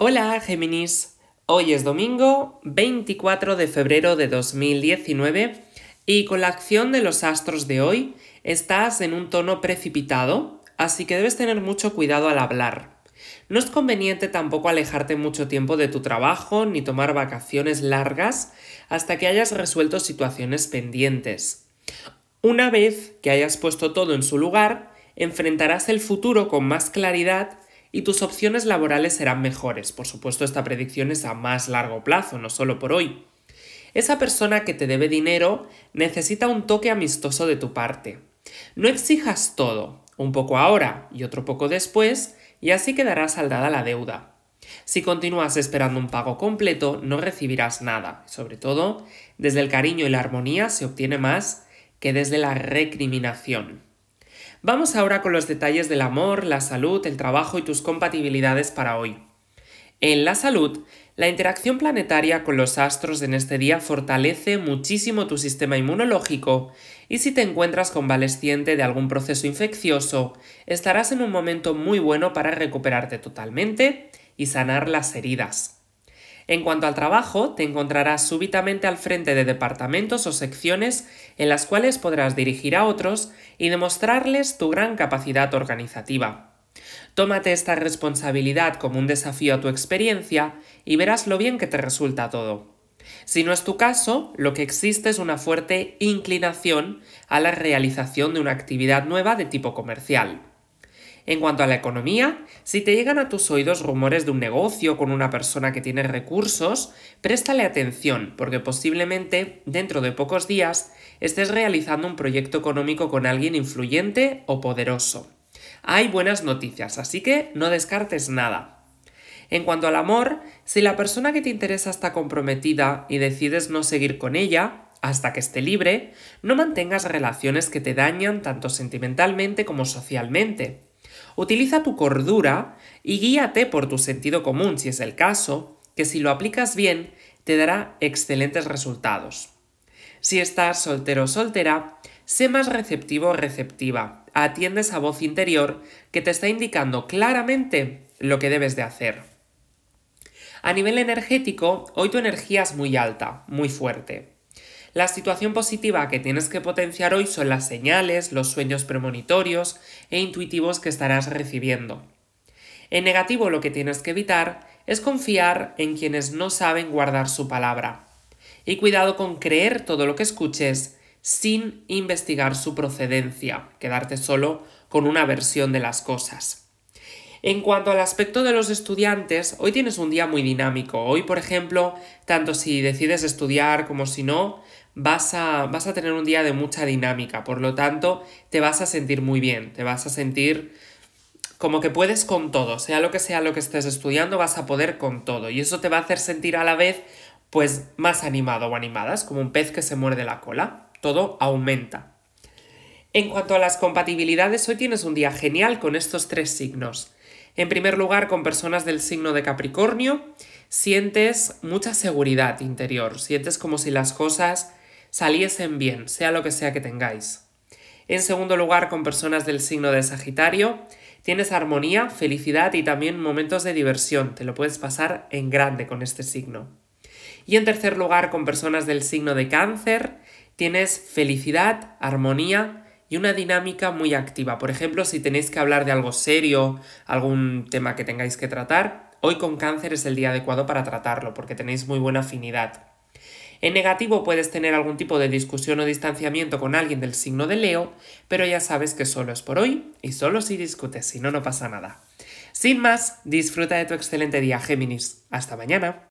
Hola Géminis, hoy es domingo 24 de febrero de 2019 y con la acción de los astros de hoy estás en un tono precipitado, así que debes tener mucho cuidado al hablar. No es conveniente tampoco alejarte mucho tiempo de tu trabajo ni tomar vacaciones largas hasta que hayas resuelto situaciones pendientes. Una vez que hayas puesto todo en su lugar, enfrentarás el futuro con más claridad y tus opciones laborales serán mejores. Por supuesto, esta predicción es a más largo plazo, no solo por hoy. Esa persona que te debe dinero necesita un toque amistoso de tu parte. No exijas todo, un poco ahora y otro poco después, y así quedará saldada la deuda. Si continúas esperando un pago completo, no recibirás nada. Sobre todo, desde el cariño y la armonía se obtiene más que desde la recriminación. Vamos ahora con los detalles del amor, la salud, el trabajo y tus compatibilidades para hoy. En la salud, la interacción planetaria con los astros en este día fortalece muchísimo tu sistema inmunológico y si te encuentras convaleciente de algún proceso infeccioso, estarás en un momento muy bueno para recuperarte totalmente y sanar las heridas. En cuanto al trabajo, te encontrarás súbitamente al frente de departamentos o secciones en las cuales podrás dirigir a otros y demostrarles tu gran capacidad organizativa. Tómate esta responsabilidad como un desafío a tu experiencia y verás lo bien que te resulta todo. Si no es tu caso, lo que existe es una fuerte inclinación a la realización de una actividad nueva de tipo comercial. En cuanto a la economía, si te llegan a tus oídos rumores de un negocio con una persona que tiene recursos, préstale atención porque posiblemente dentro de pocos días estés realizando un proyecto económico con alguien influyente o poderoso. Hay buenas noticias, así que no descartes nada. En cuanto al amor, si la persona que te interesa está comprometida y decides no seguir con ella, hasta que esté libre, no mantengas relaciones que te dañan tanto sentimentalmente como socialmente. Utiliza tu cordura y guíate por tu sentido común, si es el caso, que si lo aplicas bien, te dará excelentes resultados. Si estás soltero o soltera, sé más receptivo o receptiva. Atiende a voz interior que te está indicando claramente lo que debes de hacer. A nivel energético, hoy tu energía es muy alta, muy fuerte. La situación positiva que tienes que potenciar hoy son las señales, los sueños premonitorios e intuitivos que estarás recibiendo. En negativo lo que tienes que evitar es confiar en quienes no saben guardar su palabra. Y cuidado con creer todo lo que escuches sin investigar su procedencia, quedarte solo con una versión de las cosas. En cuanto al aspecto de los estudiantes, hoy tienes un día muy dinámico. Hoy, por ejemplo, tanto si decides estudiar como si no, vas a, vas a tener un día de mucha dinámica. Por lo tanto, te vas a sentir muy bien, te vas a sentir como que puedes con todo, sea lo que sea lo que estés estudiando, vas a poder con todo. Y eso te va a hacer sentir a la vez, pues, más animado o animadas, como un pez que se muerde la cola. Todo aumenta. En cuanto a las compatibilidades, hoy tienes un día genial con estos tres signos. En primer lugar, con personas del signo de Capricornio, sientes mucha seguridad interior, sientes como si las cosas saliesen bien, sea lo que sea que tengáis. En segundo lugar, con personas del signo de Sagitario, tienes armonía, felicidad y también momentos de diversión, te lo puedes pasar en grande con este signo. Y en tercer lugar, con personas del signo de Cáncer, tienes felicidad, armonía, y una dinámica muy activa. Por ejemplo, si tenéis que hablar de algo serio, algún tema que tengáis que tratar, hoy con cáncer es el día adecuado para tratarlo porque tenéis muy buena afinidad. En negativo puedes tener algún tipo de discusión o distanciamiento con alguien del signo de Leo, pero ya sabes que solo es por hoy y solo si discutes, si no, no pasa nada. Sin más, disfruta de tu excelente día, Géminis. Hasta mañana.